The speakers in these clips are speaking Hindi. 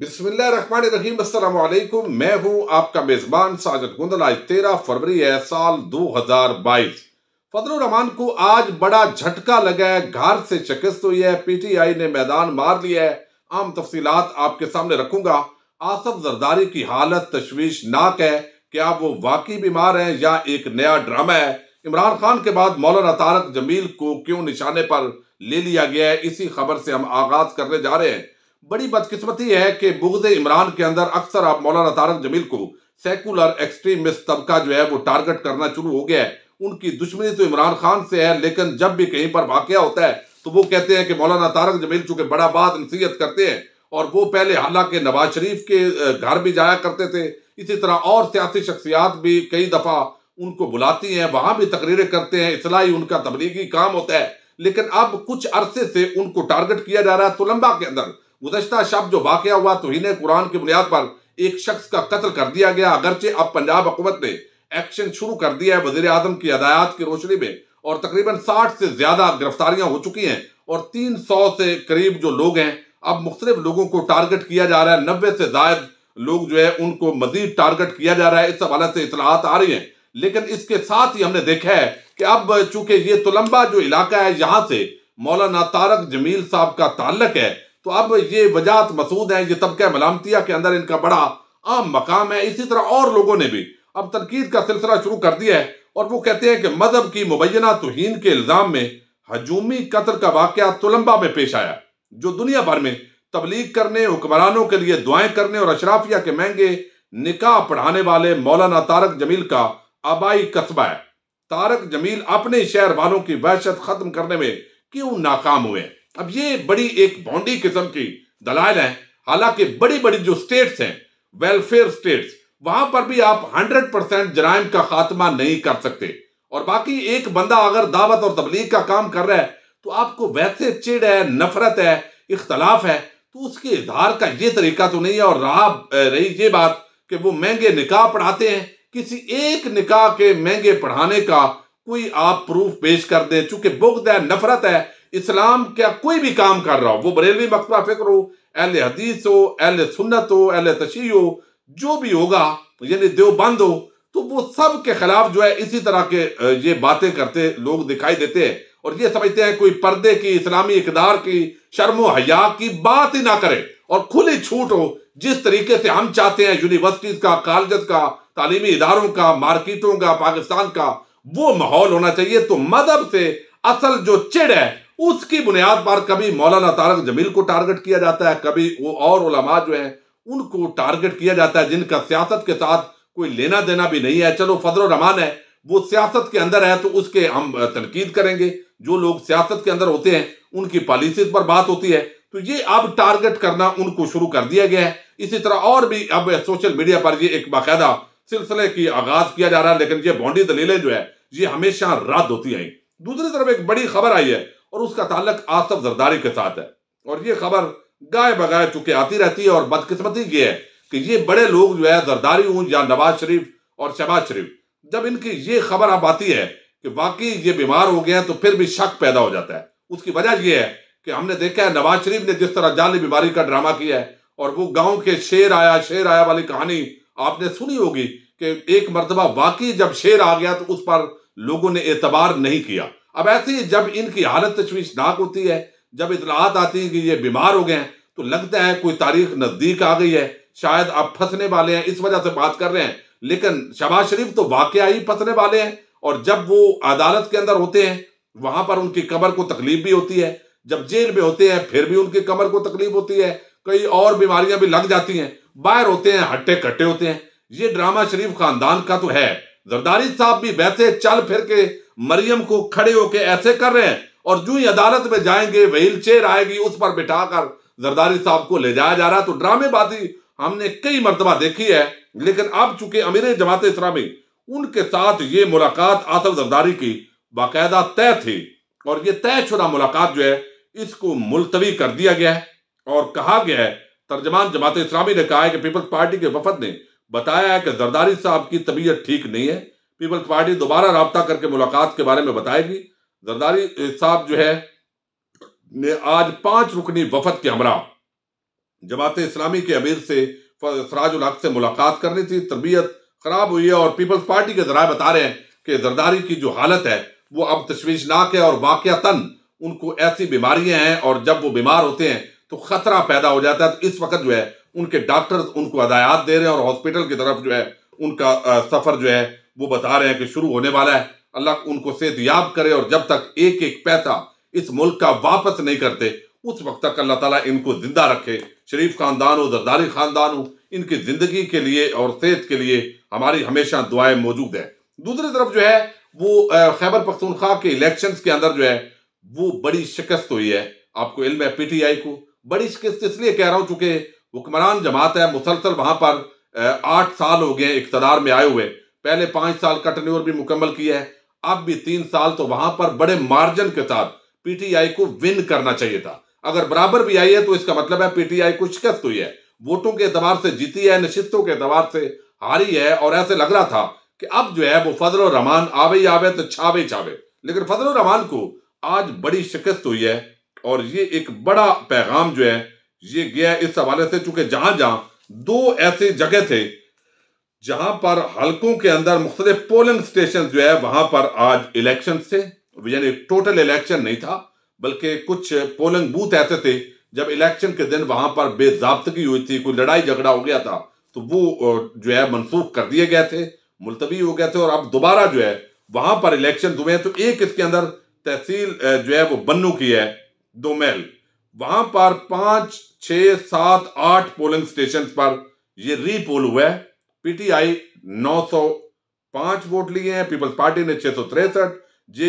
बिस्मिल्लाकुम मैं हूं आपका मेजबान साजद गुंदल आज तेरह फरवरी है साल 2022 फजल रहमान को आज बड़ा झटका लगा है घर से शिकस्त हुई है पीटीआई ने मैदान मार लिया है आम तफसीलात आपके सामने रखूंगा आसफ जरदारी की हालत तशवीशनाक है क्या वो वाकई बीमार है या एक नया ड्रामा है इमरान खान के बाद मौलाना तारक जमील को क्यों निशाने पर ले लिया गया है इसी खबर से हम आगाज करने जा रहे हैं बड़ी बदकिस्मती है कि बुगज इमरान के अंदर अक्सर अब मौलाना तारक जमील को सेकुलर एक्सट्रीमिस्ट तबका जो है वो टारगेट करना शुरू हो गया है उनकी दुश्मनी तो इमरान खान से है लेकिन जब भी कहीं पर वाक़ होता है तो वो कहते हैं कि मौलाना तारक जमील चूँकि बड़ा बात नसीहत करते हैं और वो पहले हालांकि नवाज शरीफ के घर भी जाया करते थे इसी तरह और सियासी शख्सियात भी कई दफ़ा उनको बुलाती हैं वहाँ भी तकरीरें करते हैं इसलाई उनका तबलीगी काम होता है लेकिन अब कुछ अरसे से उनको टारगेट किया जा रहा है तो लंबा के अंदर गुजशत शब जो वाक़ हुआ तो इन्हें कुरान की बुनियाद पर एक शख्स का कत्ल कर दिया गया अगरचे अब पंजाब हुकूमत ने एक्शन शुरू कर दिया है वजीर आजम की हदायत की रोशनी में और तकरीबन साठ से ज़्यादा गिरफ्तारियां हो चुकी हैं और तीन सौ से करीब जो लोग हैं अब मुख्तलिफ लोगों को टारगेट किया जा रहा है नब्बे से जायद लोग जो है उनको मजीद टारगेट किया जा रहा है इस हवाले से इतलाहत आ रही है लेकिन इसके साथ ही हमने देखा है कि अब चूंकि ये तुलंबा तो जो इलाका है यहाँ से मौलाना तारक जमील साहब का ताल्लक है तो अब ये वजात मसूद हैं ये तबका मलामतिया के अंदर इनका बड़ा आम मकाम है इसी तरह और लोगों ने भी अब तनकीद का सिलसिला शुरू कर दिया है और वो कहते हैं कि मजहब की मुबैना तोहन के इल्ज़ाम में हजूमी कतल का वाक़ तुलंबा में पेश आया जो दुनिया भर में तबलीग करने हुक्मरानों के लिए दुआएं करने और अशराफिया के महंगे निकाह पढ़ाने वाले मौलाना तारक जमील का आबाई कस्बा है तारक जमील अपने शहर वालों की वहशत खत्म करने में क्यों नाकाम हुए हैं अब ये बड़ी एक बॉन्डी किस्म की दलाल है हालांकि बड़ी बड़ी जो स्टेट्स हैं वेलफेयर स्टेट्स वहां पर भी आप 100 परसेंट जराइम का खात्मा नहीं कर सकते और बाकी एक बंदा अगर दावत और तबलीग का काम कर रहा है तो आपको वैसे चिड़ है नफरत है इख्तलाफ है तो उसके इजहार का ये तरीका तो नहीं है और रहा रही ये बात कि वो महंगे निकाह पढ़ाते हैं किसी एक निकाह के महंगे पढ़ाने का कोई आप प्रूफ पेश कर दें चूंकि बुग्ध है नफरत है इस्लाम का कोई भी काम कर रहा हो वो बरेलवी मकतबा फिक्र हो अहल हदीस हो अहल सुन्नत हो अहल तशी हो जो भी होगा यानी देवबंद हो तो वो सब के खिलाफ जो है इसी तरह के ये बातें करते लोग दिखाई देते हैं और ये समझते हैं कोई पर्दे की इस्लामी इकदार की शर्म हया की बात ही ना करे और खुली छूट हो जिस तरीके से हम चाहते हैं यूनिवर्सिटीज का कॉलेज का तालीमी इदारों का मार्केटों का पाकिस्तान का वो माहौल होना चाहिए तो मजहब से असल जो चिड़ है उसकी बुनियाद पर कभी मौलाना तारक जमील को टारगेट किया जाता है कभी वो और उलमा जो है उनको टारगेट किया जाता है जिनका सियासत के साथ कोई लेना देना भी नहीं है चलो फजल रहमान है वो सियासत के अंदर है तो उसके हम तनकीद करेंगे जो लोग सियासत के अंदर होते हैं उनकी पॉलिसी पर बात होती है तो ये अब टारगेट करना उनको शुरू कर दिया गया है इसी तरह और भी अब सोशल मीडिया पर ये एक बाकायदा सिलसिले की आगाज किया जा रहा है लेकिन ये बॉन्डी दलीलें जो है ये हमेशा रद्द होती आई दूसरी तरफ एक बड़ी खबर आई है और उसका ताल्लक आसफ जरदारी के साथ है और ये खबर गाय बगाए चुके आती रहती है और बदकिस्मती की है कि ये बड़े लोग जो है जरदारी हूँ या नवाज शरीफ और शहबाज शरीफ जब इनकी ये खबर आप आती है कि वाकई ये बीमार हो गया तो फिर भी शक पैदा हो जाता है उसकी वजह यह है कि हमने देखा है नवाज शरीफ ने जिस तरह जाली बीमारी का ड्रामा किया है और वो गांव के शेर आया शेर आया वाली कहानी आपने सुनी होगी कि एक मरतबा वाकई जब शेर आ गया तो उस पर लोगों ने एतबार नहीं किया अब ऐसे ही जब इनकी हालत तशवीशनाक होती है जब इतलाहत आती है कि ये बीमार हो गए हैं तो लगता है कोई तारीख नज़दीक आ गई है शायद आप फंसने वाले हैं इस वजह से बात कर रहे हैं लेकिन शबाज शरीफ तो वाकया ही फंसने वाले हैं और जब वो अदालत के अंदर होते हैं वहां पर उनकी कमर को तकलीफ भी होती है जब जेल में होते हैं फिर भी उनकी कमर को तकलीफ होती है कई और बीमारियां भी लग जाती हैं बाहर होते हैं हट्टे कट्टे होते हैं ये ड्रामा शरीफ खानदान का तो है जरदारी साहब भी वैसे चल फिर के मरियम को खड़े होके ऐसे कर रहे हैं और जो ही अदालत में जाएंगे व्हील चेयर आएगी उस पर बिठाकर जरदारी साहब को ले जाया जा रहा तो ड्रामेबाजी हमने कई मरतबा देखी है लेकिन अब चूंकि अमीर जमात इस्लामी उनके साथ ये मुलाकात आसफ जरदारी की बाकायदा तय थी और ये तयशुदा मुलाकात जो है इसको मुलतवी कर दिया गया है और कहा गया है तर्जमान जमात इस्लामी ने कहा है कि पीपल्स पार्टी के वफद ने बताया है कि जरदारी साहब की तबीयत ठीक नहीं है पीपल्स पार्टी दोबारा रबता करके मुलाकात के बारे में बताएगी जरदारी साहब जो है ने आज पांच रुकनी वफद के हमरा जमात इस्लामी के अमीर से सराजुल हक से मुलाकात करनी थी तरबियत खराब हुई है और पीपल्स पार्टी के जरा बता रहे हैं कि जरदारी की जो हालत है वो अब तशवीशनाक है और वाक़ता उनको ऐसी बीमारियां हैं और जब वो बीमार होते हैं तो खतरा पैदा हो जाता है तो इस वक्त जो है उनके डॉक्टर्स उनको हदायत दे रहे हैं और हॉस्पिटल की तरफ जो है उनका सफ़र जो है वो बता रहे हैं कि शुरू होने वाला है अल्लाह उनको सेहत याब करे और जब तक एक एक पैसा इस मुल्क का वापस नहीं करते उस वक्त तक अल्लाह ताला इनको जिंदा रखे शरीफ खानदान हो जरदारी खानदान हो इनकी ज़िंदगी के लिए और सेहत के लिए हमारी हमेशा दुआएं मौजूद है दूसरी तरफ जो है वो खैबर पख्तूनख्वा के इलेक्शन के अंदर जो है वो बड़ी शिकस्त हुई है आपको इल्म है पीटीआई को बड़ी शिकस्त इसलिए कह रहा हूँ चूंकि हुक्मरान जमात है मुसलसल वहां पर आठ साल हो गए इकतदार में आए हुए पहले पांच साल का भी मुकम्मल किया है अब भी तीन साल तो वहां पर बड़े मार्जिन के साथ पीटीआई को विन करना चाहिए था अगर बराबर भी आई है तो इसका मतलब है पीटीआई को शिकस्त हुई है वोटों के एतबार से जीती है नशिस्तों के एतबार से हारी है और ऐसे लग रहा था कि अब जो है वो फजल रहमान आवे ही आवे तो छावे छावे लेकिन फजल रहमान को आज बड़ी शिकस्त हुई है और ये एक बड़ा पैगाम जो है ये गया इस हवाले से चूंकि जहां जहां दो ऐसे जगह थे जहां पर हलकों के अंदर मुख्तलिफ पोलिंग स्टेशन जो है वहां पर आज इलेक्शन थे यानी टोटल इलेक्शन नहीं था बल्कि कुछ पोलिंग बूथ ऐसे थे जब इलेक्शन के दिन वहां पर बेजाबतगी हुई थी कोई लड़ाई झगड़ा हो गया था तो वो जो है मनसूख कर दिए गए थे मुलतवी हो गए थे और अब दोबारा जो है वहां पर इलेक्शन हुए हैं तो एक इसके अंदर तहसील जो है वो बन्नू की है दो महल वहां पर पांच छ सात आठ पोलिंग स्टेशन पर यह रीपोल हुआ है पीटीआई 905 वोट लिए हैं पीपल्स पार्टी ने छह सौ तिरसठ जे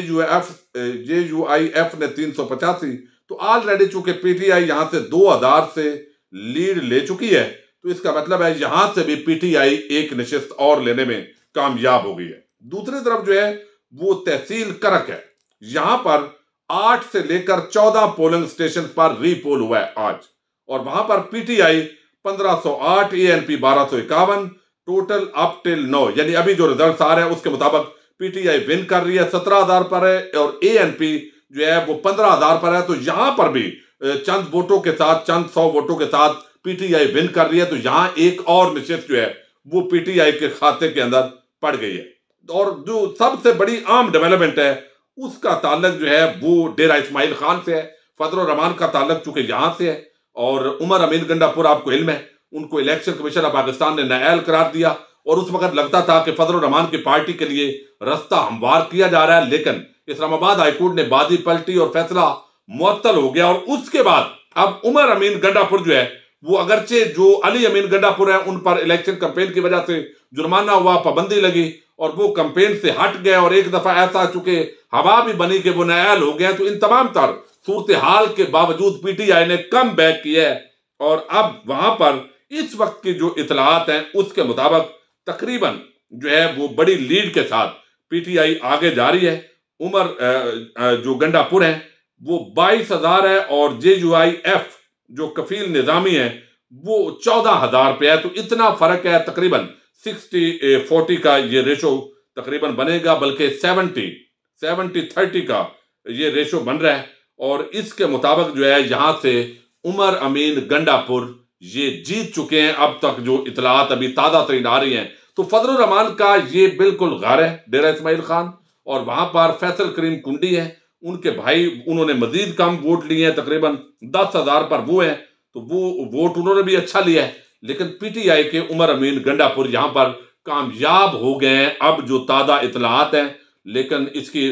एफ ने तीन सौ पचासी तो ऑलरेडी चूंकि पीटीआई यहां से दो से लीड ले चुकी है तो इसका मतलब है यहां से भी पीटीआई एक निश्चित और लेने में कामयाब हो गई है दूसरी तरफ जो है वो तहसील करक है यहां पर आठ से लेकर चौदह पोलिंग स्टेशन पर रीपोल हुआ है आज और वहां पर पीटीआई 1508 पी बारह सौ इक्यावन टोटल अप टिल नौ यानी अभी जो रिजल्ट आ रहे हैं उसके मुताबिक पीटीआई विन कर रही है सत्रह हजार पर है और ए एन पी जो है वो पंद्रह हजार पर है तो यहां पर भी चंद वोटों के साथ चंद सौ वोटों के साथ पीटीआई विन कर रही है तो यहां एक और निश्चित जो है वो पीटीआई के खाते के अंदर पड़ गई है और जो सबसे बड़ी आम डेवलपमेंट है उसका ताल्लक जो है वो डेरा इस्माइल खान से है फजल रहमान का ताल्लक चूंकि यहां से है और उमर अमीन गंडापुर आपको इल्म है उनको इलेक्शन कमीशन ऑफ पाकिस्तान ने नायल करार दिया और उस वक्त लगता था कि फजल रहमान की पार्टी के लिए रास्ता हमवार किया जा रहा है लेकिन इस्लामाबाद हाईकोर्ट ने बाजी पलटी और फैसला मुअत्तल हो गया और उसके बाद अब उमर अमीन गड्डापुर जो है वो अगरचे जो अली अमीन गड्डापुर है उन पर इलेक्शन कंपेन की वजह से जुर्माना हुआ पाबंदी लगी और वो कंपेन से हट गए और एक दफा ऐसा चुके हवा भी बनी कि वो नायल हो गए तो इन तमाम तर सूरत हाल के बावजूद पीटीआई ने कम बैक किया है और अब वहां पर इस वक्त की जो इतलात हैं उसके मुताबिक तकरीबन जो है वो बड़ी लीड के साथ पीटीआई आगे जा रही है उमर जो गंडापुर है वो बाईस हजार है और जे यू आई एफ जो कफील निज़ामी है वो चौदह हजार पे है तो इतना फर्क है तकरीबन सिक्सटी फोर्टी का ये रेशो तकरीबन बनेगा बल्कि सेवनटी सेवनटी थर्टी का ये रेशो बन रहा है और इसके मुताबिक जो है यहाँ से उमर अमीन गंडापुर ये जीत चुके हैं अब तक जो इतलात अभी ताज़ा तरीन आ रही है तो फजल रहमान का ये बिल्कुल घर है डेरा इसमाइल खान और वहां पर फैसल करीम कुंडी है उनके भाई उन्होंने मजीद कम वोट लिए हैं तकरीबन दस हज़ार पर वो है तो वो वोट उन्होंने भी अच्छा लिया है लेकिन पीटीआई के उमर अमीन गंडापुर यहाँ पर कामयाब हो गए हैं अब जो ताज़ा इतलात हैं लेकिन इसकी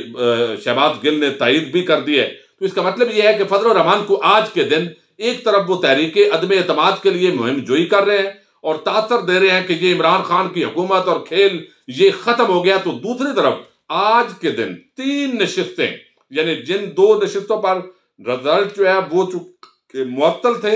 शहबाज गिल ने तयद भी कर दी है तो इसका मतलब यह है कि फजल रहमान को आज के दिन एक तरफ वो तहरीक अदम अतमाद के लिए मुहिम जोई कर रहे हैं और तासर दे रहे हैं कि ये इमरान खान की हुकूमत और खेल ये खत्म हो गया तो दूसरी तरफ आज के दिन तीन नशस्तें यानी जिन दो नशस्तों पर रिजल्ट जो है वो मुअत्तल थे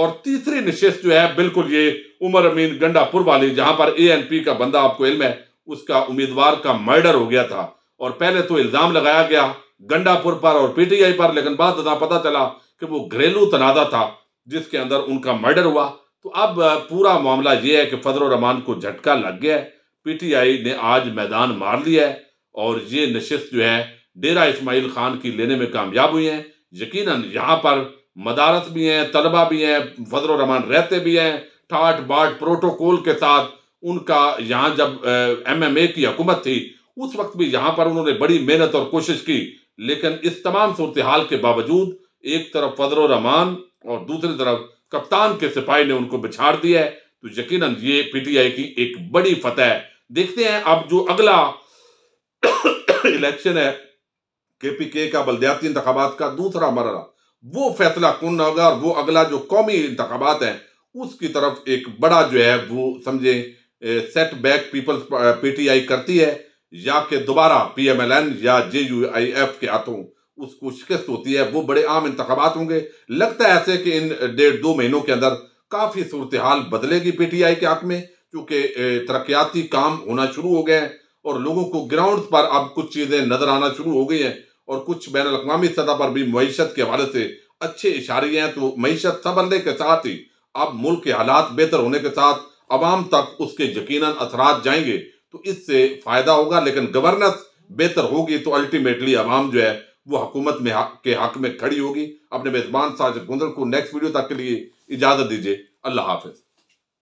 और तीसरी नशस्त जो है बिल्कुल ये उमर अमीन गंडापुर वाली जहां पर ए एन पी का बंदा आपको इल्म है उसका उम्मीदवार का मर्डर हो गया था और पहले तो इल्जाम लगाया गया गंडापुर पर और पीटीआई पर लेकिन बाद पता चला कि वो घरेलू तनाजा था जिसके अंदर उनका मर्डर हुआ तो अब पूरा मामला ये है कि फजल रमान को झटका लग गया है आई ने आज मैदान मार लिया है और ये नशस्त जो है डेरा इसमाइल खान की लेने में कामयाब हुई है यकीन यहाँ पर मदारत भी हैं तलबा भी हैं फजल रमान रहते भी हैं ठाट बाट प्रोटोकॉल के साथ उनका यहाँ जब एम एम ए की हुकूमत थी उस वक्त भी यहाँ पर उन्होंने बड़ी मेहनत और कोशिश की लेकिन इस तमाम सूरत हाल के बावजूद एक तरफ फदर रहमान और दूसरी तरफ कप्तान के सिपाही ने उनको बिछाड़ दिया है तो यकीन ये पीटीआई की एक बड़ी फतह है देखते हैं अब जो अगला इलेक्शन है केपीके का बलदयाती इंतबात का दूसरा मरला वो फैसला कौन होगा और वो अगला जो कौमी इंतबात है उसकी तरफ एक बड़ा जो है वो समझे सेट बैक पीपल्स पीटीआई करती है या कि दोबारा पीएमएलएन या जेयूआईएफ के हाथों उसको शिकस्त होती है वो बड़े आम इंतबात होंगे लगता है ऐसे कि इन डेढ़ दो महीनों के अंदर काफ़ी सूरत हाल बदलेगी पी टी आई के हक में क्योंकि तरक्याती काम होना शुरू हो गए हैं और लोगों को ग्राउंड पर अब कुछ चीज़ें नज़र आना शुरू हो गई हैं और कुछ बैन अवी सतह पर भी मीशत के हवाले से अच्छे इशारे हैं तो मीशत संभलने के साथ ही अब मुल्क के हालात बेहतर होने के साथ आवाम तक उसके यकीन असरा जाएंगे तो इससे फ़ायदा होगा लेकिन गवर्नेंस बेहतर होगी तो अल्टीमेटली आवाम जो है वो हकूमत में हक के हक में खड़ी होगी अपने मेजबान साजिद गुंदर को नेक्स्ट वीडियो तक के लिए इजाजत दीजिए अल्लाह हाफिज़